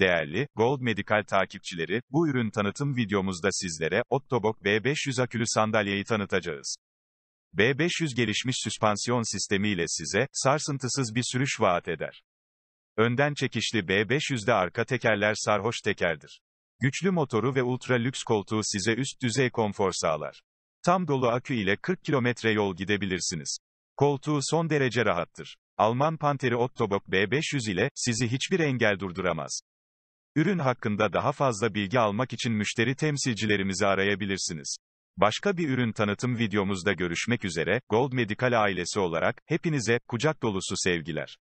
Değerli Gold Medical takipçileri, bu ürün tanıtım videomuzda sizlere Ottobok B500 akülü sandalyeyi tanıtacağız. B500 gelişmiş süspansiyon sistemi ile size sarsıntısız bir sürüş vaat eder. Önden çekişli B500'de arka tekerler sarhoş tekerdir. Güçlü motoru ve ultra lüks koltuğu size üst düzey konfor sağlar. Tam dolu akü ile 40 kilometre yol gidebilirsiniz. Koltuğu son derece rahattır. Alman Panteri Ottobok B500 ile sizi hiçbir engel durduramaz. Ürün hakkında daha fazla bilgi almak için müşteri temsilcilerimizi arayabilirsiniz. Başka bir ürün tanıtım videomuzda görüşmek üzere, Gold Medical ailesi olarak, hepinize, kucak dolusu sevgiler.